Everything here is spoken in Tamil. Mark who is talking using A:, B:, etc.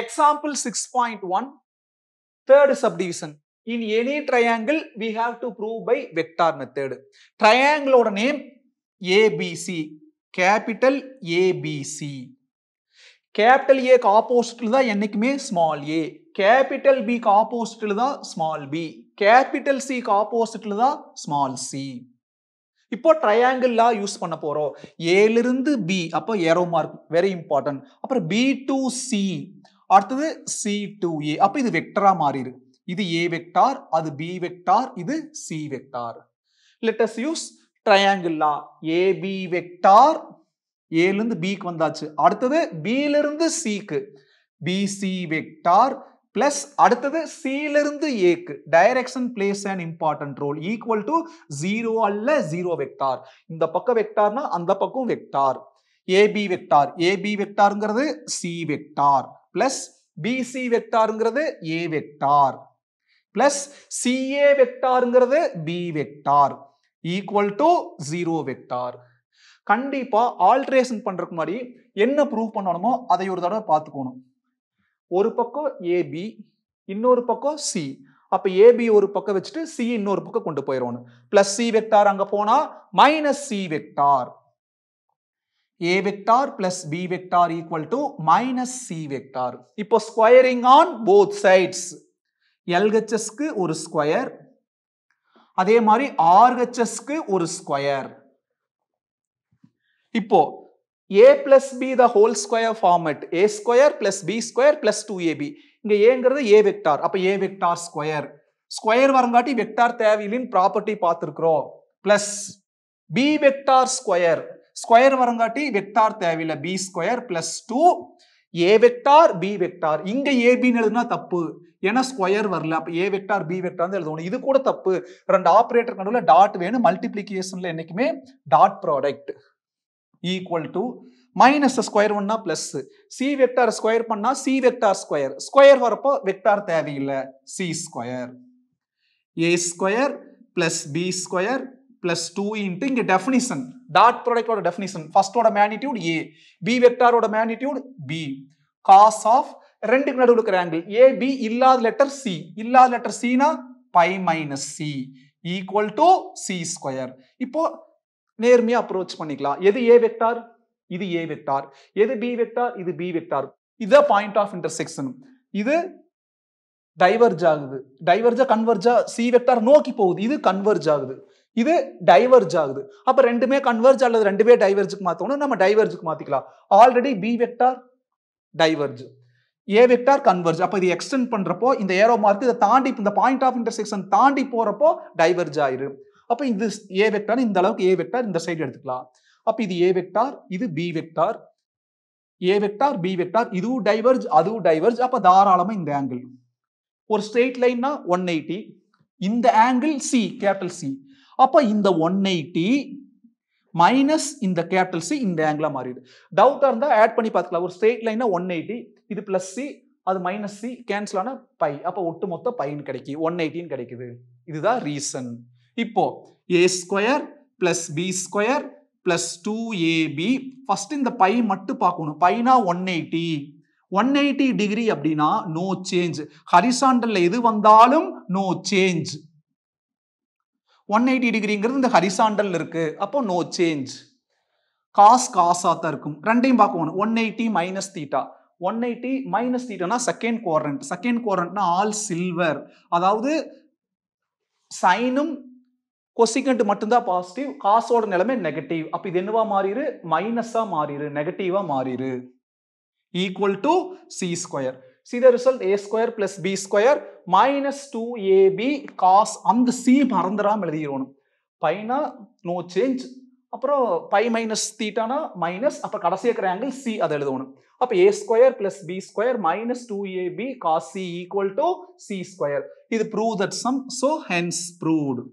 A: Example 6.1, third subdivision. In any triangle, we have to prove by vector method. Triangle oda name ABC, capital ABC. capital capital ஏக்கு ஆப்போசிட்டில் தான் என்றைக்குமே ஸ்மால் ஏ கேபிட்டல் பிக்கு ஆப்போசிட்டில் தான் b capital c சிக்கு opposite தான் small c இப்போ லா யூஸ் பண்ண போறோம் போகிறோம் இருந்து பி அப்போ ஏரோ மார்க் வெரி இம்பார்ட்டன்ட் அப்புறம் பி டு சி அடுத்தது சி டூ ஏ அப்போ இது வெக்டரா மாறிடு இது ஏ வெக்டார் அது பி வெக்டார் இது C vector let's use triangle law AB vector ஏலேருந்து பிக்கு வந்தாச்சு அடுத்தது பியிலிருந்து சிக்கு பிசி வெக்டார் பிளஸ் அடுத்தது சியிலிருந்து ஏக்கு direction plays and important role equal to zero அல்ல ஜீரோ வெக்டார் இந்த பக்கம் வெக்டார்னா அந்த பக்கம் வெக்டார் ஏபி வெக்டார் ஏபி வெக்டார்ங்கிறது சி வெக்டார் பிளஸ் பிசி வெக்டார்ங்கிறது ஏ வெக்டார் பிளஸ் சிஏ வெக்டார்ங்கிறது B vector equal to zero vector கண்டிப்பா ஆல்ட்ரேஷன் பண்ணுறதுக்கு முன்னாடி என்ன ப்ரூவ் பண்ணணுமோ அதை ஒரு தடவை பார்த்துக்கணும் ஒரு பக்கம் ஏபி இன்னொரு பக்கம் சி அப்போ ஏபி ஒரு பக்கம் வச்சுட்டு சி இன்னொரு பக்கம் கொண்டு போயிடணும் பிளஸ் சி வெக்டார் அங்க போனா minus C vector A vector plus B vector equal to minus C vector இப்போ ஸ்கொயரிங் ஆன் போத் சைட்ஸ் எல்ஹெச்எஸ்க்கு ஒரு ஸ்கொயர் அதே மாதிரி ஆர்ஹெச்எஸ்க்கு ஒரு ஸ்கொயர் இப்போ A plus B the whole square format A square plus B square plus two AB இங்க ஏங்கிறது ஏ வெக்டார் அப்ப ஏ வெக்டார் ஸ்கொயர் ஸ்கொயர் வரங்காட்டி வெக்டார் தேவையில்லின்னு ப்ராப்பர்ட்டி பார்த்துருக்குறோம் plus B vector square square வரங்காட்டி வெக்டார் தேவையில்லை B square plus two A vector B vector இங்க ஏபின்னு எழுதுனா தப்பு ஏன்னா ஸ்கொயர் வரல அப்ப ஏ வெக்டார் பி வெக்டார் எழுதணும் இது கூட தப்பு ரெண்டு ஆப்ரேட்டர் நடுவில் டாட் வேணும் மல்டிபிளிகேஷன்ல என்னைக்குமே dot product equal to minus square ஒன்னா பிளஸ் சி வெக்டார் ஸ்கொயர் பண்ணா சி வெக்டார் ஸ்கொயர் ஸ்கொயர் வரப்போ வெக்டார் தேவையில்லை C square A square plus B square plus two into இங்கே டெஃபினிஷன் டாட் ப்ராடக்டோட டெஃபினிஷன் ஃபர்ஸ்டோட மேக்னிடியூட் ஏ பி வெக்டாரோட மேக்னிடியூட் பி காஸ் ஆஃப் ரெண்டுக்கு நடுவில் இருக்கிற ஆங்கிள் ஏ பி இல்லாத லெட்டர் சி இல்லாத லெட்டர் சினா pi minus C equal to C square இப்போ நேர்மையாக அப்ரோச் பண்ணிக்கலாம் எது ஏ வெக்டார் இது ஏ வெக்டார் எது பி வெக்டார் இது பி வெக்டார் இது பாயிண்ட் ஆஃப் இன்டர்செக்ஷன் இது டைவர்ஜ் ஆகுது டைவர்ஜா கன்வர்ஜா சி வெக்டார் நோக்கி போகுது இது கன்வர்ஜ் ஆகுது இது டைவர்ஜ் ஆகுது அப்போ ரெண்டுமே கன்வர்ஜ் அல்லது ரெண்டுமே டைவர்ஜுக்கு மாற்றணும் நம்ம டைவர்ஜுக்கு மாற்றிக்கலாம் already B vector diverge A vector converge அப்போ இது எக்ஸ்டெண்ட் பண்ணுறப்போ இந்த ஏரோ மார்க் இதை தாண்டி இந்த பாயிண்ட் ஆஃப் இன்டர்செக்ஷன் தாண்டி போகிறப்போ டைவர்ஜ் ஆயிரும் அப்போ இது ஏ வெக்டார் இந்த அளவுக்கு ஏ வெக்டார் இந்த சைடு எடுத்துக்கலாம் அப்போ இது ஏ வெக்டார் இது B vector A vector B vector இதுவும் டைவர்ஜ் அதுவும் டைவர்ஜ் அப்போ தாராளமாக இந்த ஆங்கிள் ஒரு ஸ்ட்ரெயிட் லைன்னா ஒன் எயிட்டி இந்த ஆங்கிள் சி கேபிட்டல் சி அப்போ இந்த ஒன் எயிட்டி மைனஸ் இந்த கேபிட்டல் சி இந்த ஆங்கிளாக மாறிடு டவுட்டாக இருந்தால் ஆட் பண்ணி பார்த்துக்கலாம் ஒரு ஸ்ட்ரெயிட் லைனா ஒன் எயிட்டி இது ப்ளஸ் சி அது மைனஸ் சி கேன்சல் ஆன பை அப்போ ஒட்டு மொத்த பைன்னு கிடைக்கி ஒன் எயிட்டின்னு கிடைக்குது இதுதான் ரீசன் இப்போ A square plus B square plus two AB first இந்த பை மட்டும் பார்க்கணும் பைனா one eighty one eighty degree அப்படின்னா நோ சேஞ்ச் ஹரிசாண்டல்ல எது வந்தாலும் நோ சேஞ்ச் ஒன் எயிட்டி டிகிரிங்கிறது இந்த ஹரிசாண்டல் இருக்குது அப்போ நோ சேஞ்ச் காஸ் காசாக தான் இருக்கும் ரெண்டையும் பார்க்கணும் one eighty minus theta one eighty minus தீட்டானா செகண்ட் குவாரண்ட் செகண்ட் குவாரண்ட்னா ஆல் சில்வர் அதாவது சைனும் கொசிகண்ட் மட்டும்தான் பாசிட்டிவ் காசோட நிலைமை நெகட்டிவ் அப்போ இது என்னவா மாறிடு மைனஸாக மாறிடு நெகட்டிவாக மாறிடு equal to C square See the result a square plus b square minus 2ab cos அந்த c மறந்துடாம எழுதிக்கிறோம் பைனா நோ சேஞ்ச் அப்புறம் பை மைனஸ் தீட்டானா மைனஸ் அப்போ கடைசி இருக்கிற ஆங்கிள் சி அதை எழுதணும் அப்போ A square plus B square minus two A B cos C equal to C square இது prove that sum so hence proved